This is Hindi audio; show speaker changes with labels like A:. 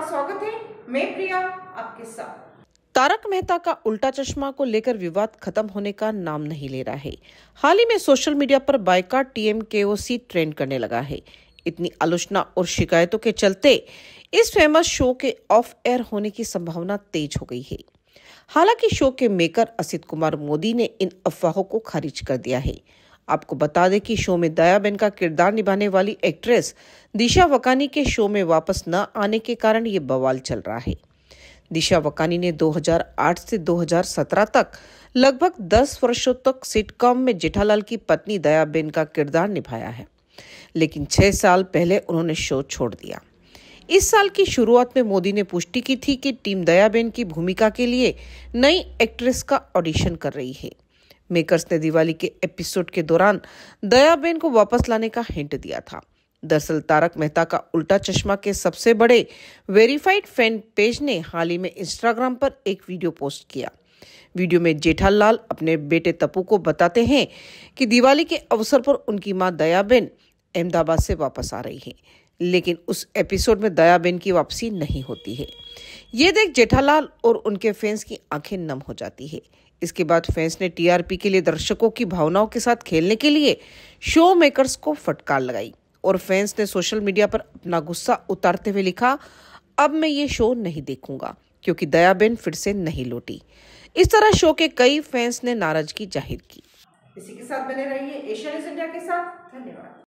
A: आपका स्वागत है मैं प्रिया आपके साथ तारक मेहता का उल्टा चश्मा को लेकर विवाद खत्म होने का नाम नहीं ले रहा है हाल ही में सोशल मीडिया पर ओ टीएमकेओसी ट्रेंड करने लगा है इतनी आलोचना और शिकायतों के चलते इस फेमस शो के ऑफ एयर होने की संभावना तेज हो गई है हालांकि शो के मेकर असित कुमार मोदी ने इन अफवाहों को खारिज कर दिया है आपको बता दें कि शो में दयाबेन का किरदार निभाने वाली एक्ट्रेस दिशा वकानी के शो में वापस न आने के कारण ये बवाल चल रहा है दिशा वकानी ने 2008 से 2017 तक लगभग 10 वर्षों तक सिटकॉम में जेठालाल की पत्नी दयाबेन का किरदार निभाया है लेकिन छह साल पहले उन्होंने शो छोड़ दिया इस साल की शुरुआत में मोदी ने पुष्टि की थी कि टीम दयाबेन की भूमिका के लिए नई एक्ट्रेस का ऑडिशन कर रही है मेकर्स ने दिवाली के एपिसोड के दौरान दयाबेन को वापस लाने का हिंट दिया था दरअसल तारक मेहता का उल्टा चश्मा के सबसे बड़े वेरीफाइड फैन पेज ने हाल ही में इंस्टाग्राम पर एक वीडियो पोस्ट किया वीडियो में जेठालाल अपने बेटे तपू को बताते हैं कि दिवाली के अवसर पर उनकी मां दयाबेन अहमदाबाद से वापस आ रही है लेकिन उस एपिसोड में दयाबेन की वापसी नहीं होती है ये देख जेठालाल और उनके फैंस की आंखें नम हो जाती है इसके बाद फैंस ने टीआरपी के लिए दर्शकों की भावनाओं के साथ खेलने के लिए शो मेकर्स को फटकार लगाई और फैंस ने सोशल मीडिया पर अपना गुस्सा उतारते हुए लिखा अब मैं ये शो नहीं देखूंगा क्योंकि दयाबेन फिर से नहीं लौटी इस तरह शो के कई फैंस ने नाराजगी जाहिर की इसी के साथ बने रहिए एशियन इंडिया के साथ धन्यवाद